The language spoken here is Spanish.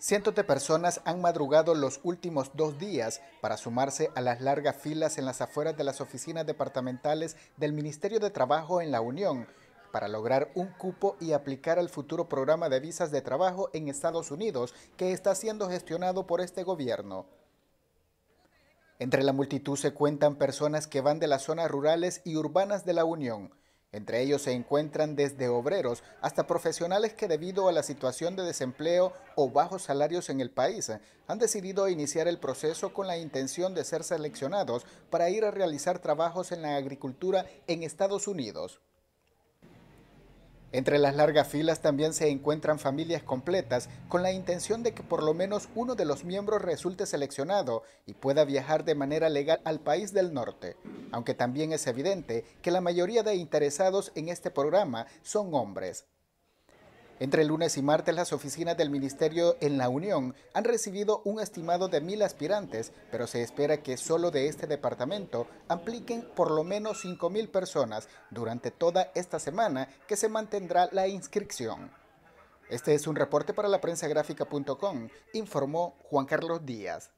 Cientos de personas han madrugado los últimos dos días para sumarse a las largas filas en las afueras de las oficinas departamentales del Ministerio de Trabajo en la Unión para lograr un cupo y aplicar al futuro programa de visas de trabajo en Estados Unidos que está siendo gestionado por este gobierno. Entre la multitud se cuentan personas que van de las zonas rurales y urbanas de la Unión, entre ellos se encuentran desde obreros hasta profesionales que debido a la situación de desempleo o bajos salarios en el país han decidido iniciar el proceso con la intención de ser seleccionados para ir a realizar trabajos en la agricultura en Estados Unidos. Entre las largas filas también se encuentran familias completas con la intención de que por lo menos uno de los miembros resulte seleccionado y pueda viajar de manera legal al país del norte, aunque también es evidente que la mayoría de interesados en este programa son hombres, entre lunes y martes, las oficinas del Ministerio en la Unión han recibido un estimado de mil aspirantes, pero se espera que solo de este departamento apliquen por lo menos 5.000 mil personas durante toda esta semana que se mantendrá la inscripción. Este es un reporte para la prensa gráfica.com, informó Juan Carlos Díaz.